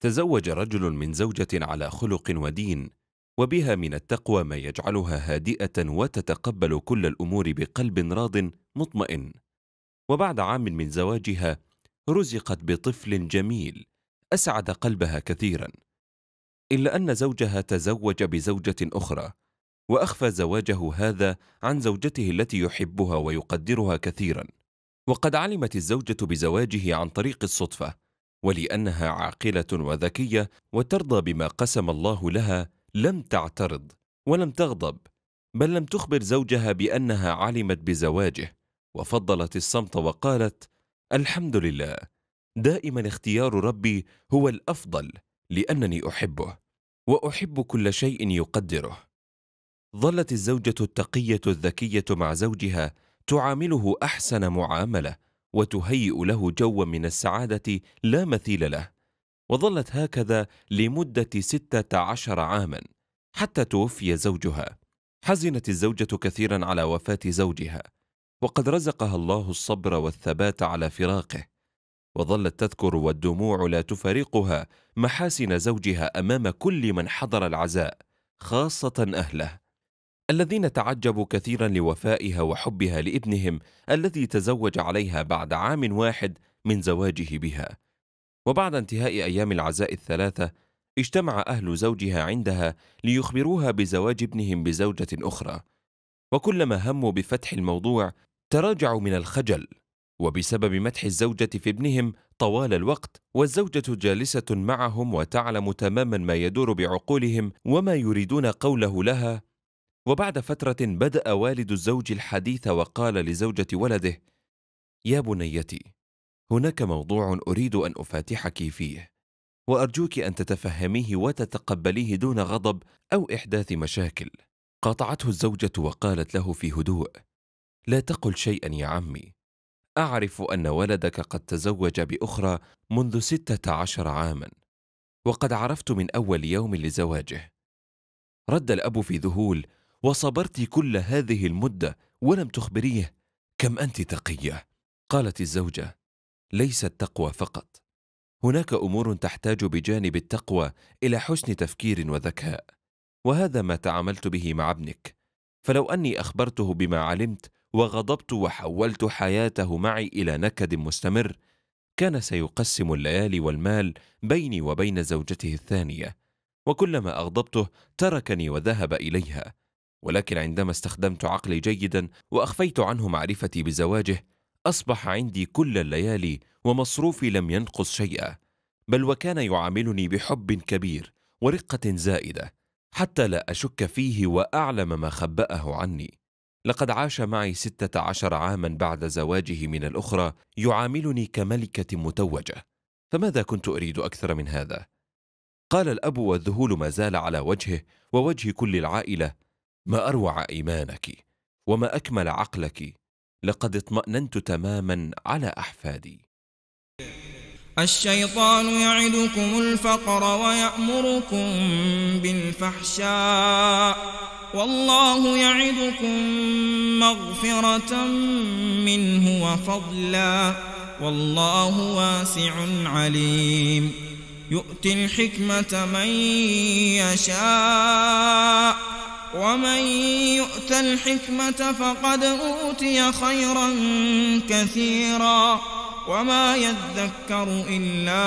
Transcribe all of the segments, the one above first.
تزوج رجل من زوجة على خلق ودين وبها من التقوى ما يجعلها هادئة وتتقبل كل الأمور بقلب راض مطمئن وبعد عام من زواجها رزقت بطفل جميل أسعد قلبها كثيرا إلا أن زوجها تزوج بزوجة أخرى وأخفى زواجه هذا عن زوجته التي يحبها ويقدرها كثيرا وقد علمت الزوجة بزواجه عن طريق الصدفة ولانها عاقله وذكيه وترضى بما قسم الله لها لم تعترض ولم تغضب بل لم تخبر زوجها بانها علمت بزواجه وفضلت الصمت وقالت الحمد لله دائما اختيار ربي هو الافضل لانني احبه واحب كل شيء يقدره ظلت الزوجه التقيه الذكيه مع زوجها تعامله احسن معامله وتهيئ له جوا من السعادة لا مثيل له وظلت هكذا لمدة ستة عشر عاما حتى توفي زوجها حزنت الزوجة كثيرا على وفاة زوجها وقد رزقها الله الصبر والثبات على فراقه وظلت تذكر والدموع لا تفارقها محاسن زوجها أمام كل من حضر العزاء خاصة أهله الذين تعجبوا كثيرا لوفائها وحبها لابنهم الذي تزوج عليها بعد عام واحد من زواجه بها وبعد انتهاء ايام العزاء الثلاثه اجتمع اهل زوجها عندها ليخبروها بزواج ابنهم بزوجه اخرى وكلما هموا بفتح الموضوع تراجعوا من الخجل وبسبب مدح الزوجه في ابنهم طوال الوقت والزوجه جالسه معهم وتعلم تماما ما يدور بعقولهم وما يريدون قوله لها وبعد فترة بدأ والد الزوج الحديث وقال لزوجة ولده: يا بنيتي، هناك موضوع أريد أن أفاتحك فيه، وأرجوك أن تتفهميه وتتقبليه دون غضب أو إحداث مشاكل. قاطعته الزوجة وقالت له في هدوء: لا تقل شيئا يا عمي، أعرف أن ولدك قد تزوج بأخرى منذ ستة عشر عاما، وقد عرفت من أول يوم لزواجه. رد الأب في ذهول وصبرت كل هذه المدة ولم تخبريه كم أنت تقية قالت الزوجة ليس التقوى فقط هناك أمور تحتاج بجانب التقوى إلى حسن تفكير وذكاء وهذا ما تعاملت به مع ابنك فلو أني أخبرته بما علمت وغضبت وحولت حياته معي إلى نكد مستمر كان سيقسم الليالي والمال بيني وبين زوجته الثانية وكلما أغضبته تركني وذهب إليها ولكن عندما استخدمت عقلي جيدا واخفيت عنه معرفتي بزواجه اصبح عندي كل الليالي ومصروفي لم ينقص شيئا بل وكان يعاملني بحب كبير ورقه زائده حتى لا اشك فيه واعلم ما خباه عني لقد عاش معي ستة عشر عاما بعد زواجه من الأخرى يعاملني كملكة متوجة فماذا كنت أريد أكثر من هذا؟ قال الأب والذهول ما زال على وجهه ووجه كل العائلة ما اروع ايمانك وما اكمل عقلك لقد اطماننت تماما على احفادي الشيطان يعدكم الفقر ويامركم بالفحشاء والله يعدكم مغفره منه وفضلا والله واسع عليم يؤتي الحكمه من يشاء ومن يؤت الحكمة فقد أوتي خيرا كثيرا وما يذكر إلا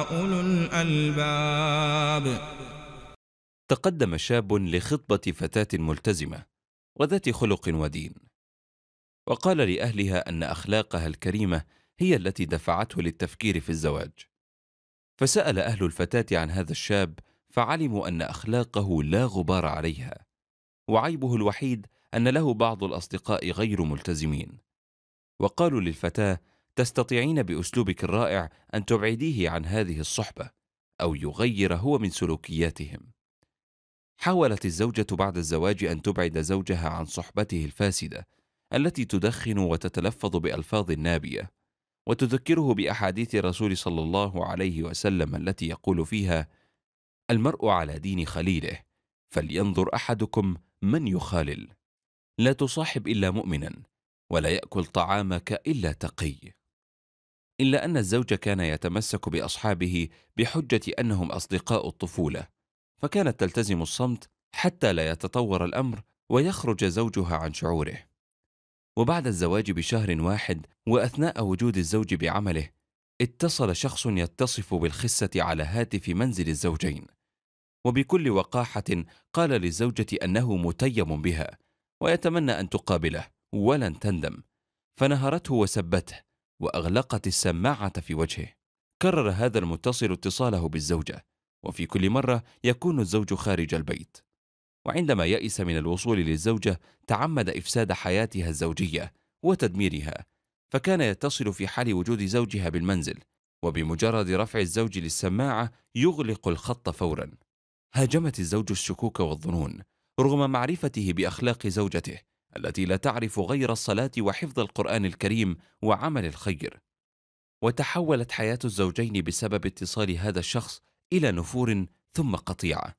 أولو الألباب تقدم شاب لخطبة فتاة ملتزمة وذات خلق ودين وقال لأهلها أن أخلاقها الكريمة هي التي دفعته للتفكير في الزواج فسأل أهل الفتاة عن هذا الشاب فعلموا ان اخلاقه لا غبار عليها وعيبه الوحيد ان له بعض الاصدقاء غير ملتزمين وقالوا للفتاه تستطيعين باسلوبك الرائع ان تبعديه عن هذه الصحبه او يغير هو من سلوكياتهم حاولت الزوجه بعد الزواج ان تبعد زوجها عن صحبته الفاسده التي تدخن وتتلفظ بالفاظ نابيه وتذكره باحاديث الرسول صلى الله عليه وسلم التي يقول فيها المرء على دين خليله فلينظر احدكم من يخالل لا تصاحب الا مؤمنا ولا ياكل طعامك الا تقي الا ان الزوج كان يتمسك باصحابه بحجه انهم اصدقاء الطفوله فكانت تلتزم الصمت حتى لا يتطور الامر ويخرج زوجها عن شعوره وبعد الزواج بشهر واحد واثناء وجود الزوج بعمله اتصل شخص يتصف بالخسة على هاتف منزل الزوجين وبكل وقاحة قال للزوجة أنه متيم بها ويتمنى أن تقابله ولن تندم فنهرته وسبته وأغلقت السماعة في وجهه كرر هذا المتصل اتصاله بالزوجة وفي كل مرة يكون الزوج خارج البيت وعندما يأس من الوصول للزوجة تعمد إفساد حياتها الزوجية وتدميرها فكان يتصل في حال وجود زوجها بالمنزل وبمجرد رفع الزوج للسماعة يغلق الخط فورا هاجمت الزوج الشكوك والظنون رغم معرفته بأخلاق زوجته التي لا تعرف غير الصلاة وحفظ القرآن الكريم وعمل الخير وتحولت حياة الزوجين بسبب اتصال هذا الشخص إلى نفور ثم قطيعة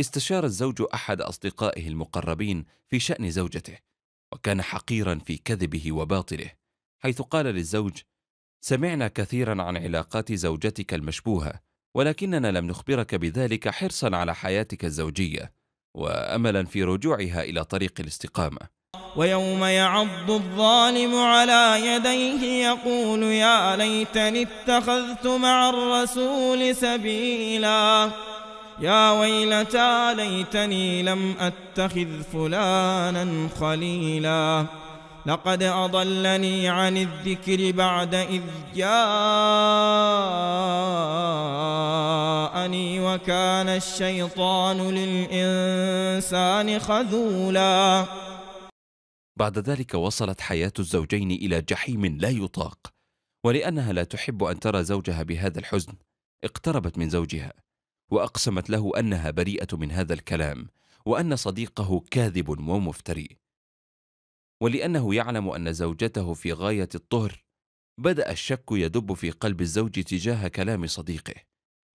استشار الزوج أحد أصدقائه المقربين في شأن زوجته وكان حقيرا في كذبه وباطله حيث قال للزوج سمعنا كثيرا عن علاقات زوجتك المشبوهه ولكننا لم نخبرك بذلك حرصا على حياتك الزوجيه واملا في رجوعها الى طريق الاستقامه ويوم يعض الظالم على يديه يقول يا ليتني اتخذت مع الرسول سبيلا يا ويلتى ليتني لم اتخذ فلانا خليلا لقد أضلني عن الذكر بعد إذ جاءني وكان الشيطان للإنسان خذولا بعد ذلك وصلت حياة الزوجين إلى جحيم لا يطاق ولأنها لا تحب أن ترى زوجها بهذا الحزن اقتربت من زوجها وأقسمت له أنها بريئة من هذا الكلام وأن صديقه كاذب ومفتري ولأنه يعلم أن زوجته في غاية الطهر بدأ الشك يدب في قلب الزوج تجاه كلام صديقه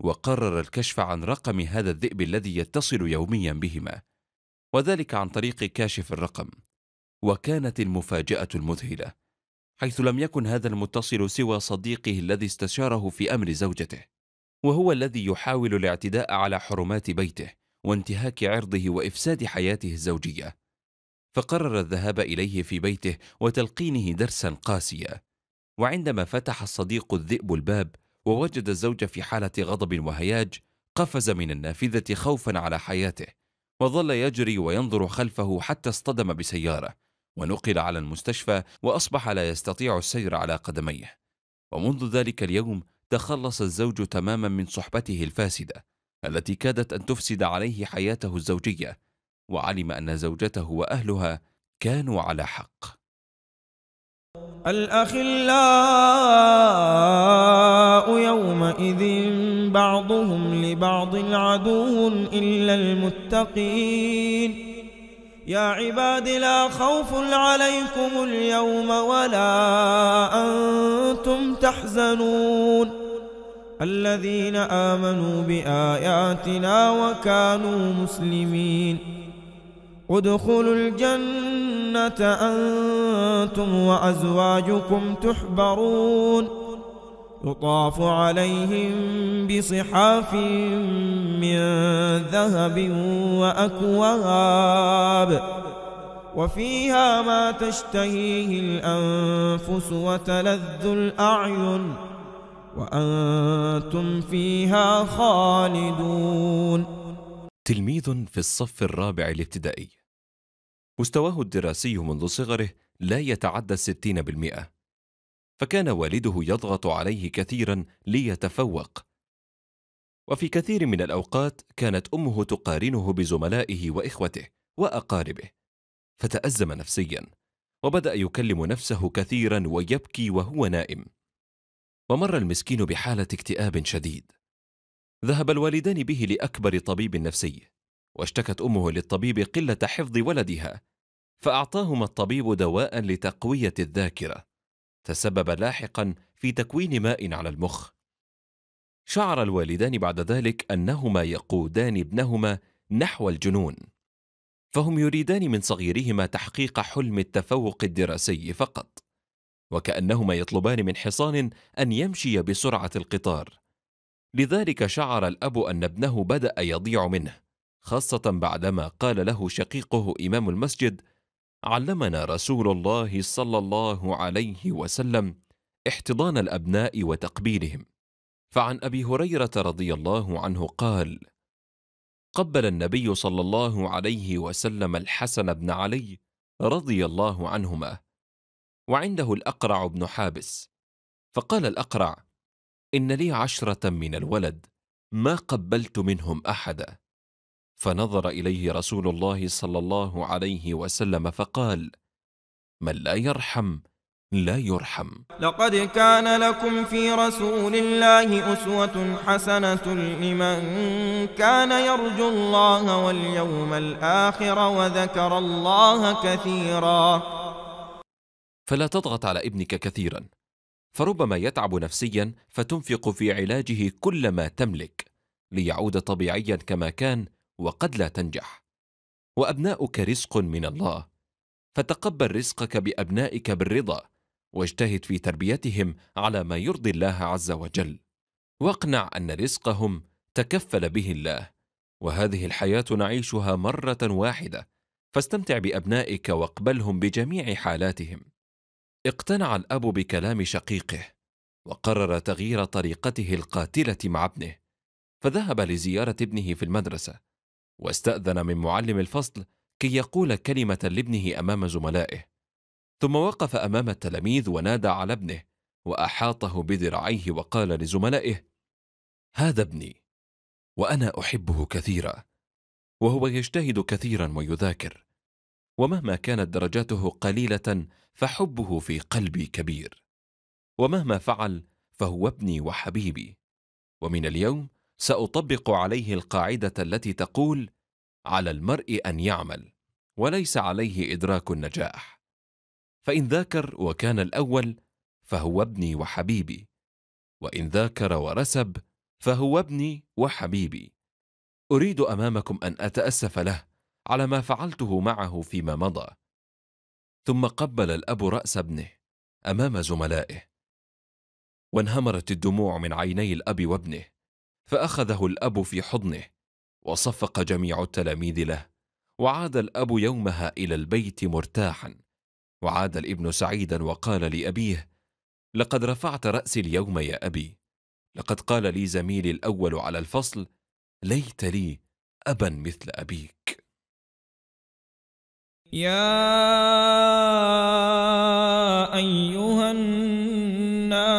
وقرر الكشف عن رقم هذا الذئب الذي يتصل يوميا بهما وذلك عن طريق كاشف الرقم وكانت المفاجأة المذهلة حيث لم يكن هذا المتصل سوى صديقه الذي استشاره في أمر زوجته وهو الذي يحاول الاعتداء على حرمات بيته وانتهاك عرضه وإفساد حياته الزوجية فقرر الذهاب اليه في بيته وتلقينه درسا قاسيا وعندما فتح الصديق الذئب الباب ووجد الزوج في حاله غضب وهياج قفز من النافذه خوفا على حياته وظل يجري وينظر خلفه حتى اصطدم بسياره ونقل على المستشفى واصبح لا يستطيع السير على قدميه ومنذ ذلك اليوم تخلص الزوج تماما من صحبته الفاسده التي كادت ان تفسد عليه حياته الزوجيه وعلم أن زوجته وأهلها كانوا على حق الأخلاء يومئذ بعضهم لبعض عدو إلا المتقين يا عباد لا خوف عليكم اليوم ولا أنتم تحزنون الذين آمنوا بآياتنا وكانوا مسلمين ادخلوا الجنة أنتم وأزواجكم تحبرون يطاف عليهم بصحاف من ذهب وأكواب وفيها ما تشتهيه الأنفس وتلذ الأعين وأنتم فيها خالدون تلميذ في الصف الرابع الابتدائي مستواه الدراسي منذ صغره لا يتعدى الستين بالمئة فكان والده يضغط عليه كثيرا ليتفوق وفي كثير من الأوقات كانت أمه تقارنه بزملائه وإخوته وأقاربه فتأزم نفسيا وبدأ يكلم نفسه كثيرا ويبكي وهو نائم ومر المسكين بحالة اكتئاب شديد ذهب الوالدان به لأكبر طبيب نفسي واشتكت امه للطبيب قله حفظ ولدها فاعطاهما الطبيب دواء لتقويه الذاكره تسبب لاحقا في تكوين ماء على المخ شعر الوالدان بعد ذلك انهما يقودان ابنهما نحو الجنون فهم يريدان من صغيرهما تحقيق حلم التفوق الدراسي فقط وكانهما يطلبان من حصان ان يمشي بسرعه القطار لذلك شعر الاب ان ابنه بدا يضيع منه خاصة بعدما قال له شقيقه إمام المسجد: علمنا رسول الله صلى الله عليه وسلم احتضان الأبناء وتقبيلهم. فعن أبي هريرة رضي الله عنه قال: قبل النبي صلى الله عليه وسلم الحسن بن علي رضي الله عنهما وعنده الاقرع بن حابس فقال الاقرع ان لي عشره من الولد ما قبلت منهم احدا فنظر إليه رسول الله صلى الله عليه وسلم فقال من لا يرحم لا يرحم لقد كان لكم في رسول الله أسوة حسنة لمن كان يرجو الله واليوم الآخر وذكر الله كثيرا فلا تضغط على ابنك كثيرا فربما يتعب نفسيا فتنفق في علاجه كل ما تملك ليعود طبيعيا كما كان وقد لا تنجح وابناؤك رزق من الله فتقبل رزقك بابنائك بالرضا واجتهد في تربيتهم على ما يرضي الله عز وجل واقنع ان رزقهم تكفل به الله وهذه الحياه نعيشها مره واحده فاستمتع بابنائك واقبلهم بجميع حالاتهم اقتنع الاب بكلام شقيقه وقرر تغيير طريقته القاتله مع ابنه فذهب لزياره ابنه في المدرسه واستأذن من معلم الفصل كي يقول كلمة لابنه أمام زملائه ثم وقف أمام التلاميذ ونادى على ابنه وأحاطه بذراعيه وقال لزملائه هذا ابني وأنا أحبه كثيرا وهو يجتهد كثيرا ويذاكر ومهما كانت درجاته قليلة فحبه في قلبي كبير ومهما فعل فهو ابني وحبيبي ومن اليوم ساطبق عليه القاعده التي تقول على المرء ان يعمل وليس عليه ادراك النجاح فان ذاكر وكان الاول فهو ابني وحبيبي وان ذاكر ورسب فهو ابني وحبيبي اريد امامكم ان اتاسف له على ما فعلته معه فيما مضى ثم قبل الاب راس ابنه امام زملائه وانهمرت الدموع من عيني الاب وابنه فأخذه الأب في حضنه وصفق جميع التلاميذ له وعاد الأب يومها إلى البيت مرتاحا وعاد الابن سعيدا وقال لأبيه لقد رفعت رأسي اليوم يا أبي لقد قال لي زميلي الأول على الفصل ليت لي أبا مثل أبيك يا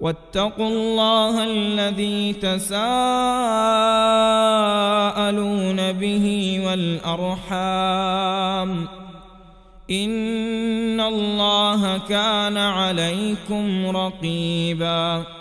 واتقوا الله الذي تساءلون به والأرحام إن الله كان عليكم رقيباً